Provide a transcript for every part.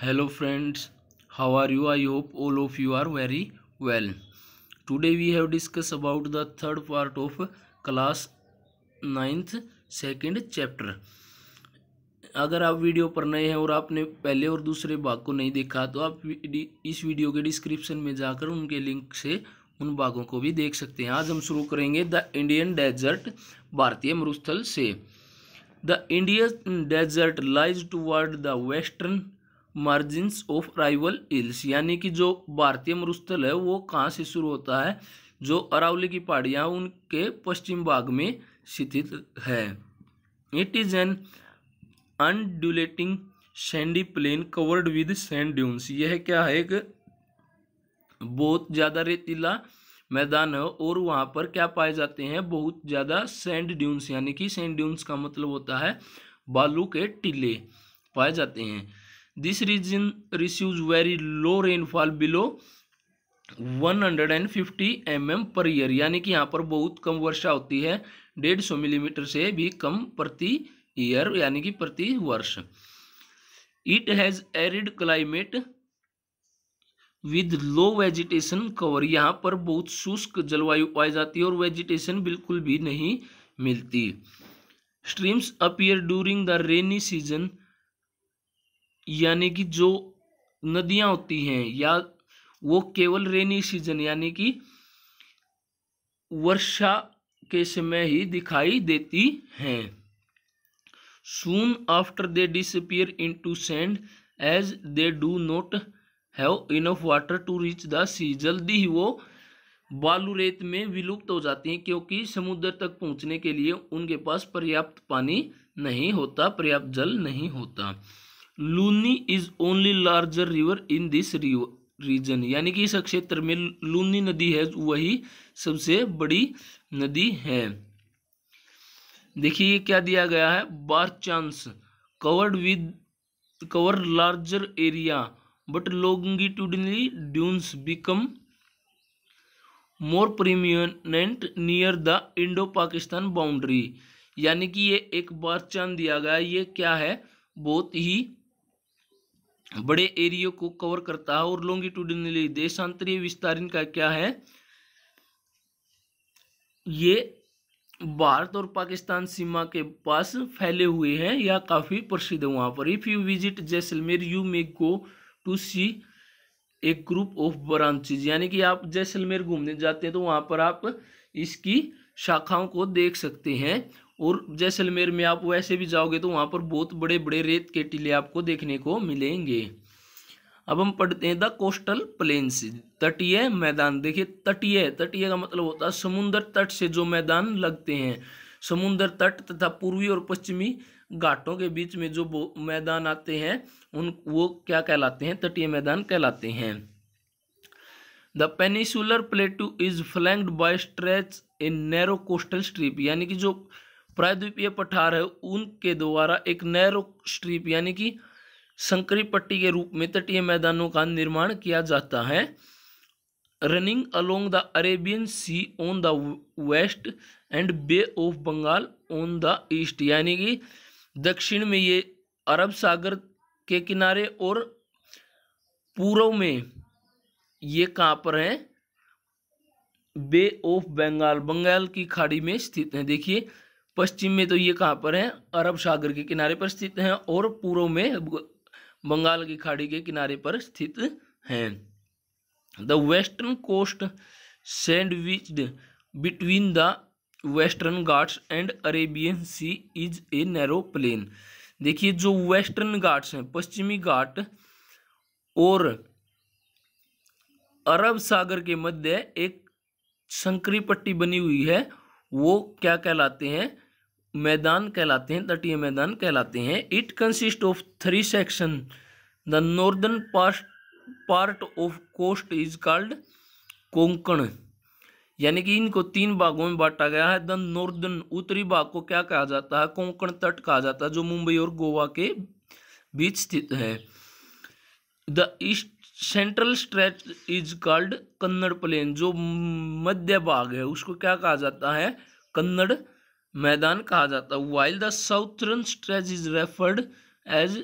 hello friends how are you i hope all of you are very well today we have discuss about the third part of class ninth second chapter अगर आप video पर नए हैं और आपने पहले और दूसरे भाग को नहीं देखा तो आप इस वीडियो के डिस्क्रिप्शन में जाकर उनके लिंक से उन भागों को भी देख सकते हैं आज हम शुरू करेंगे द इंडियन डेजर्ट भारतीय मरुस्थल से the Indian desert lies toward the western margins of Aravalli hills यानी कि जो भारतीय मरुस्थल है वो कहाँ से शुरू होता है जो अरावली की पहाड़ियाँ उनके पश्चिम भाग में स्थित है it is an undulating sandy plain covered with sand dunes यह क्या है एक बहुत ज़्यादा रेतीला मैदान है और वहाँ पर क्या पाए जाते हैं बहुत ज़्यादा सैंड ड्यून्स यानी कि सैंड ड्यून्स का मतलब होता है बालू के टीले पाए जाते हैं this region receives very low rainfall below 150 mm per year यानी कि यहाँ पर बहुत कम वर्षा होती है डेढ़ सौ मिलीमीटर से भी कम प्रति ईयर यानी कि प्रति वर्ष it has arid climate with low vegetation cover यहाँ पर बहुत शुष्क जलवायु पाई जाती है और वेजिटेशन बिल्कुल भी नहीं मिलती streams appear during the rainy season यानी कि जो नदियां होती हैं या वो केवल रेनी सीजन यानी कि वर्षा के समय ही दिखाई देती हैं soon after they disappear into sand as they do not have enough water to reach the sea जल्दी ही वो बालू रेत में विलुप्त हो जाती हैं क्योंकि समुद्र तक पहुंचने के लिए उनके पास पर्याप्त पानी नहीं होता पर्याप्त जल नहीं होता Luni is only larger river in this region यानी कि इस क्षेत्र में लूनी नदी है वही सबसे बड़ी नदी है देखिए क्या दिया गया है barchans covered with cover larger area but longitudinally dunes become more prominent near the Indo Pakistan boundary यानी कि ये एक बार चांद दिया गया ये क्या है बहुत ही बड़े एरिया को कवर करता है और लॉन्गिट्यूडनली देशांतरीय विस्तार का क्या है ये भारत और पाकिस्तान सीमा के पास फैले हुए हैं यह काफ़ी प्रसिद्ध है वहां पर if you visit Jaisalmer you may go to see a group of branches यानी कि आप जैसलमेर घूमने जाते हैं तो वहां पर आप इसकी शाखाओं को देख सकते हैं और जैसलमेर में आप वैसे भी जाओगे तो वहाँ पर बहुत बड़े बड़े रेत के टीले आपको देखने को मिलेंगे अब हम पढ़ते हैं द कोस्टल प्लेन्स तटीय मैदान देखिए तटीय तटीय का मतलब होता है समुन्द्र तट से जो मैदान लगते हैं समुन्द्र तट तथा पूर्वी और पश्चिमी घाटों के बीच में जो मैदान आते हैं उन वो क्या कहलाते हैं तटीय मैदान कहलाते हैं the peninsular plateau is flanked by stretch a narrow coastal strip यानी कि जो प्रायद्वीपीय पठार है उनके द्वारा एक नैरो स्ट्रीप यानी कि संकरी पट्टी के रूप में तटीय मैदानों का निर्माण किया जाता है running along the Arabian sea on the west and bay of Bengal on the east यानी कि दक्षिण में ये अरब सागर के किनारे और पूर्व में ये कहाँ पर हैं बे ऑफ बंगाल बंगाल की खाड़ी में स्थित हैं देखिए पश्चिम में तो ये कहाँ पर है अरब सागर के किनारे पर स्थित हैं और पूर्व में बंगाल की खाड़ी के किनारे पर स्थित हैं the western coast sandwiched between the western Ghats and Arabian sea is a narrow plain देखिए जो वेस्टर्न घाट्स हैं पश्चिमी घाट और अरब सागर के मध्य एक संकरी पट्टी बनी हुई है वो क्या कहलाते हैं मैदान कहलाते हैं तटीय मैदान कहलाते हैं it consist of three section the northern part part of coast is called Konkan यानी कि इनको तीन भागों में बांटा गया है द नॉर्दर्न उत्तरी भाग को क्या कहा जाता है कोंकण तट कहा जाता है जो मुंबई और गोवा के बीच स्थित है the east central stretch is called Kannad plain जो मध्य भाग है उसको क्या कहा जाता है कन्नड़ मैदान कहा जाता है while the southern stretch is referred as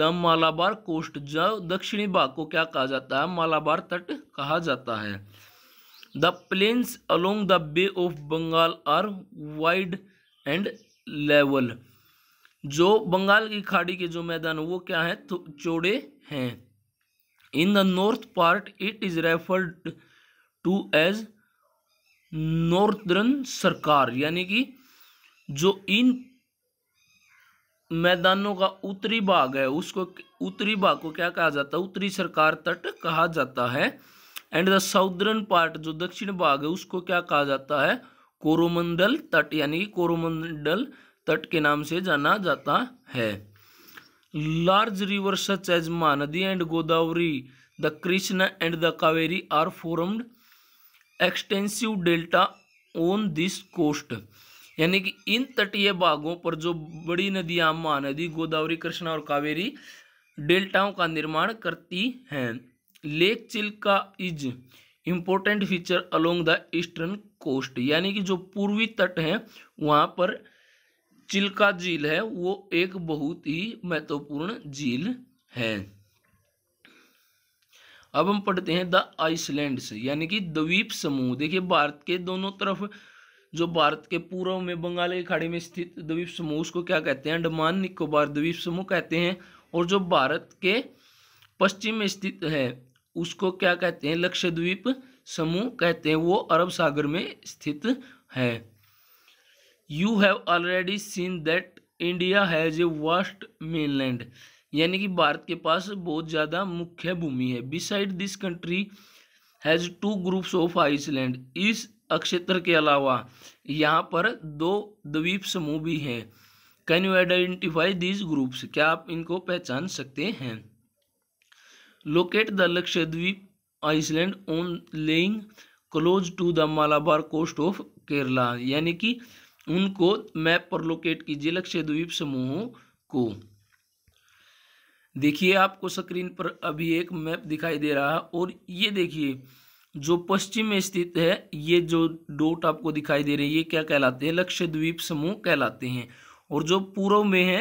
the Malabar coast जो दक्षिणी भाग को क्या कहा जाता है मालाबार तट कहा जाता है the plains along the bay of Bengal are wide and level जो बंगाल की खाड़ी के जो मैदान वो क्या है तो चौड़े हैं in the north part it is referred to as northern Circar यानी कि जो इन मैदानों का उत्तरी भाग है उसको उत्तरी भाग को क्या कहा जाता है उत्तरी सरकार तट कहा जाता है एंड द साउदर्न पार्ट जो दक्षिण भाग है उसको क्या कहा जाता है कोरोमंडल तट यानी कोरोमंडल तट के नाम से जाना जाता है large river such as Mahanadi and Godavari the Krishna and the Kaveri are formed extensive delta on this coast यानी कि इन तटीय भागों पर जो बड़ी नदियां महानदी गोदावरी कृष्णा और कावेरी डेल्टाओं का निर्माण करती हैं lake Chilika is important feature along the eastern coast यानी कि जो पूर्वी तट है वहाँ पर चिल्का झील है वो एक बहुत ही महत्वपूर्ण झील है अब हम पढ़ते हैं द आइसलैंड्स यानी कि द्वीप समूह देखिए भारत के दोनों तरफ जो भारत के पूर्व में बंगाल की खाड़ी में स्थित द्वीप समूह उसको क्या कहते हैं अंडमान निकोबार द्वीप समूह कहते हैं और जो भारत के पश्चिम में स्थित है उसको क्या कहते हैं लक्षद्वीप समूह कहते हैं वो अरब सागर में स्थित है you have already seen that India has a vast mainland यानी कि भारत के पास बहुत ज़्यादा मुख्य भूमि है beside this country has two groups of island इस अक्षेत्र के अलावा यहाँ पर दो द्वीप समूह भी हैं can you identify these groups क्या आप इनको पहचान सकते हैं locate the Lakshadweep island on lying close to the Malabar coast of Kerala यानी कि उनको मैप पर लोकेट कीजिए लक्षद्वीप समूहों को देखिए आपको स्क्रीन पर अभी एक मैप दिखाई दे रहा है और ये देखिए जो पश्चिम में स्थित है ये जो डोट आपको दिखाई दे रहे हैं ये क्या कहलाते हैं लक्षद्वीप समूह कहलाते हैं और जो पूर्व में है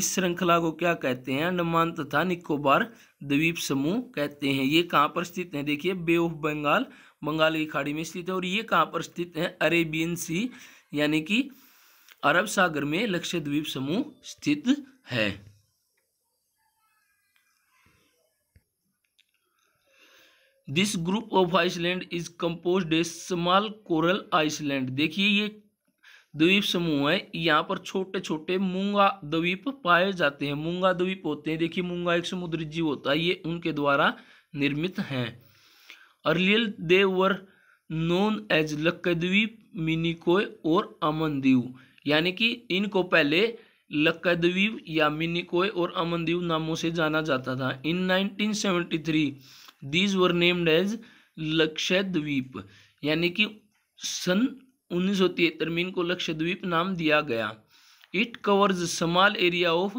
इस श्रृंखला को क्या कहते हैं अंडमान तथा निकोबार द्वीप समूह कहते हैं ये कहाँ पर स्थित है देखिए बे ऑफ बंगाल बंगाल की खाड़ी में स्थित है और ये कहाँ पर स्थित है अरेबियन सी यानी कि अरब सागर में लक्षद्वीप समूह स्थित है this group of island is compose a small coral island देखिए ये द्वीप समूह है यहाँ पर छोटे छोटे मूंगा द्वीप पाए जाते हैं मूंगा द्वीप होते हैं देखिए मूंगा एक समुद्री जीव होता है ये उनके द्वारा निर्मित हैं earlier they were known as Laccadive Minicoy और अमनदीव यानी कि इनको पहले लक्कद्वीप या मिनिकोय और अमनदीव नामों से जाना जाता था in nineteen these were named as Lakshadweep यानी कि सन उन्नीस सौ तिहत्तर में इनको लक्षद्वीप नाम दिया गया it covers small area of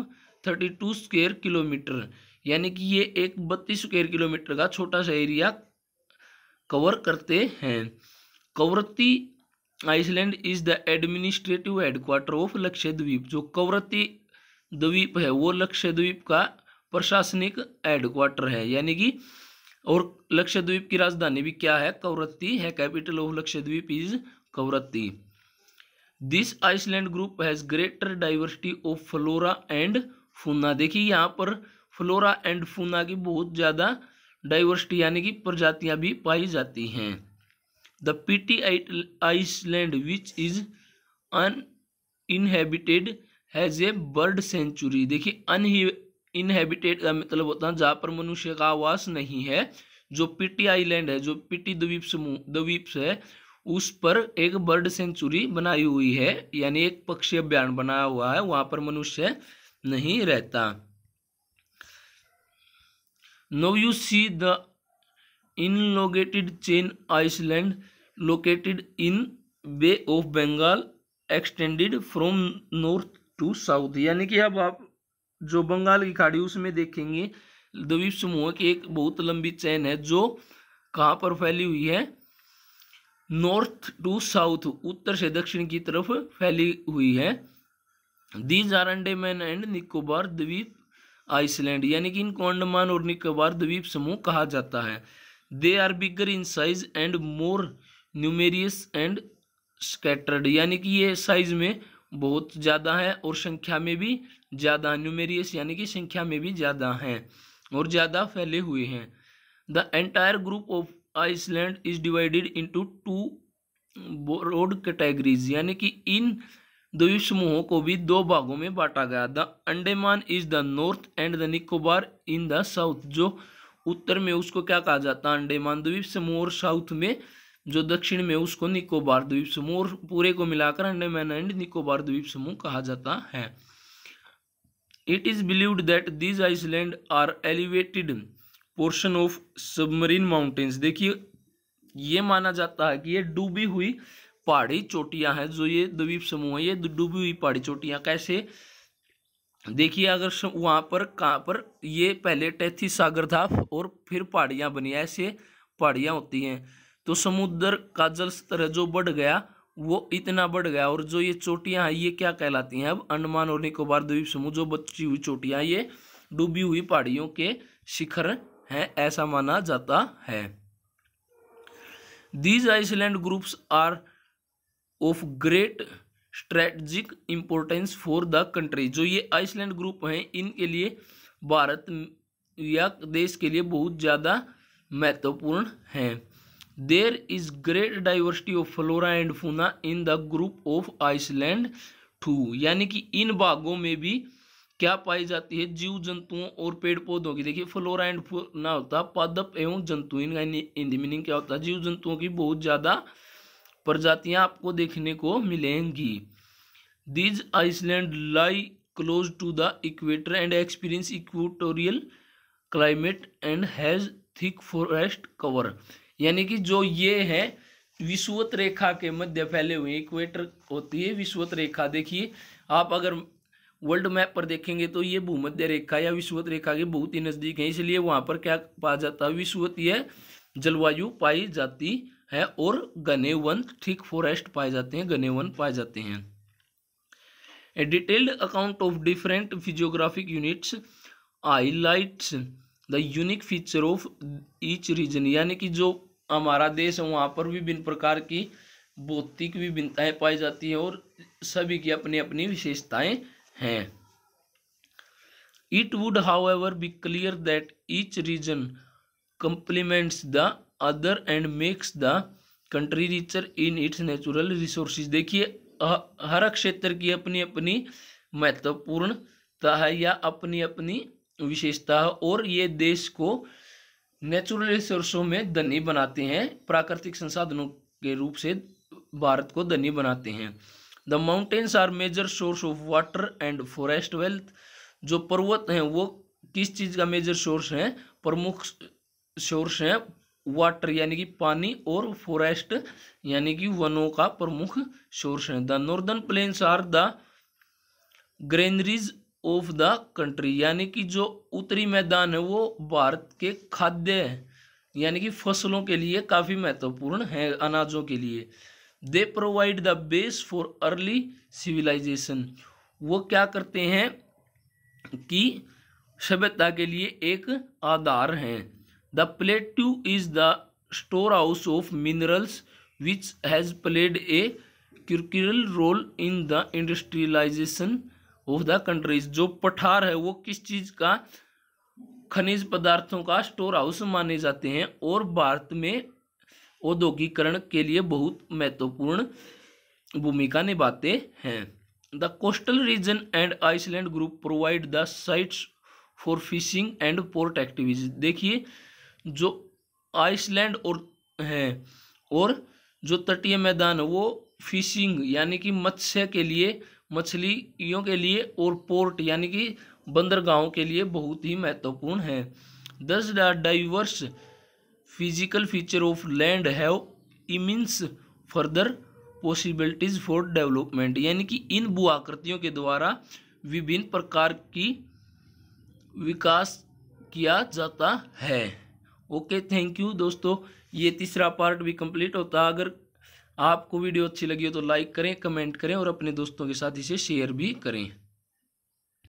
thirty two square kilometre यानी कि ये एक बत्तीस स्क्वेयर किलोमीटर का छोटा सा एरिया कवर करते हैं Kavaratti island is the administrative headquarter of Lakshadweep जो कवरती द्वीप है वो लक्षद्वीप का प्रशासनिक हेडक्वार्टर है यानी कि और लक्षद्वीप की राजधानी भी क्या है कवरत्ती है capital of Lakshadweep is Kavaratti this island group has greater diversity of flora and fauna देखिए यहाँ पर फ्लोरा एंड फूना की बहुत ज़्यादा डाइवर्सिटी यानी कि प्रजातियाँ भी पाई जाती हैं the Pitti island which is uninhabited has a bird sanctuary देखिए इनहेबिटेड का मतलब होता है जहाँ पर मनुष्य का आवास नहीं है जो पिटी आइलैंड है जो पिटी द्वीप समूह द्वीप है उस पर एक बर्ड सेंचुरी बनाई हुई है यानी एक पक्षी अभ्यारण बनाया हुआ है वहां पर मनुष्य नहीं रहता no you see the elongated chain island located in bay of Bengal extended from north to south यानी कि अब आप जो बंगाल की खाड़ी उसमें देखेंगे द्वीप समूह की एक बहुत लंबी चैन है जो कहाँ पर फैली हुई है नॉर्थ टू साउथ उत्तर से दक्षिण की तरफ फैली हुई है these are Andaman and Nicobar द्वीप आइसलैंड यानी कि इनको अंडमान और निकोबार द्वीप समूह कहा जाता है they are bigger in size and more numerous and scattered यानी कि ये साइज में बहुत ज़्यादा हैं और संख्या में भी ज़्यादा न्यूमेरियस यानी कि संख्या में भी ज़्यादा हैं और ज़्यादा फैले हुए हैं the entire group of island is divided into two broad categories यानी कि इन द्वीप समूहों को भी दो भागों में बांटा गया the Andaman is the north and the Nicobar in the south जो उत्तर में उसको क्या कहा जाता है अंडेमान द्वीप समूह और साउथ में जो दक्षिण में उसको निकोबार द्वीप समूह और पूरे को मिलाकर अंडमान एंड निकोबार द्वीप समूह कहा जाता है it is believed that these island are elevated portion of submarine mountains देखिए ये माना जाता है कि ये डूबी हुई पहाड़ी चोटियां हैं जो ये द्वीप समूह है ये डूबी हुई पहाड़ी चोटियां कैसे देखिए अगर वहां पर कहाँ पर ये पहले टैथी सागर था और फिर पहाड़ियां बनी ऐसे पहाड़ियां होती हैं तो समुद्र का जल स्तर जो बढ़ गया वो इतना बढ़ गया और जो ये चोटियां हैं ये क्या कहलाती हैं अब अंडमान और निकोबार द्वीप समूह जो बची हुई चोटियां ये डूबी हुई पहाड़ियों के शिखर हैं ऐसा माना जाता है these island groups are of great strategic importance for the country जो ये आइसलैंड ग्रुप हैं इनके लिए भारत या देश के लिए बहुत ज़्यादा महत्वपूर्ण हैं there is great diversity of flora and fauna in the group of iceland too यानी कि इन बागों में भी क्या पाई जाती है जीव जंतुओं और पेड़ पौधों की देखिए फ्लोरा एंड ना होता पादप एवं जंतु इनका हिंदी मीनिंग क्या होता है जीव जंतुओं की बहुत ज़्यादा प्रजातियां आपको देखने को मिलेंगी these island lie close to the equator and experience equatorial climate and has thick forest cover यानी कि जो ये है विश्वत रेखा के मध्य फैले हुए इक्वेटर होती है विश्वत रेखा देखिए आप अगर वर्ल्ड मैप पर देखेंगे तो ये भूमध्य रेखा या विश्वत रेखा के बहुत ही नज़दीक है इसलिए वहाँ पर क्या पाया जाता है यह जलवायु पाई जाती है और घने वन ठीक फॉरेस्ट पाए जाते हैं घने वन पाए जाते हैं a detailed account of different physiographic units highlights the unique feature of each region यानी कि जो हमारा देश है वहाँ पर विभिन्न प्रकार की भौतिक विभिन्नताएँ पाई जाती हैं और सभी की अपनी अपनी विशेषताएँ हैं it would however be clear that each region complements the other and makes the country richer in its natural resources देखिए हर क्षेत्र की अपनी अपनी महत्वपूर्णता है या अपनी अपनी विशेषता है और ये देश को नेचुरल रिसोर्सों में धनी बनाते हैं प्राकृतिक संसाधनों के रूप से भारत को धनी बनाते हैं the mountains are major source of water and forest wealth जो पर्वत हैं वो किस चीज़ का मेजर सोर्स है प्रमुख सोर्स है वाटर यानी कि पानी और फॉरेस्ट यानी कि वनों का प्रमुख सोर्स है the northern plains are the granaries of the country यानी कि जो उत्तरी मैदान है वो भारत के खाद्य यानी कि फसलों के लिए काफ़ी महत्वपूर्ण है अनाजों के लिए they provide the base for early civilisation वो क्या करते हैं कि सभ्यता के लिए एक आधार हैं the plateau is the storehouse of minerals which has played a crucial role in the industrialisation of the countries जो पठार है वो किस चीज़ का खनिज पदार्थों का स्टोर हाउस माने जाते हैं और भारत में औद्योगिकरण के लिए बहुत महत्वपूर्ण भूमिका निभाते हैं the coastal region and island group provide the sites for fishing and port activities देखिए जो आइसलैंड और हैं और जो तटीय मैदान वो फिशिंग यानी कि मत्स्य के लिए मछलियों के लिए और पोर्ट यानी कि बंदरगाहों के लिए बहुत ही महत्वपूर्ण है thus diverse physical feature of land have immense further possibilities for development यानी कि इन भू आकृतियों के द्वारा विभिन्न प्रकार की विकास किया जाता है ओके थैंक यू दोस्तों ये तीसरा पार्ट भी कंप्लीट होता अगर आपको वीडियो अच्छी लगी हो तो लाइक करें कमेंट करें और अपने दोस्तों के साथ इसे शेयर भी करें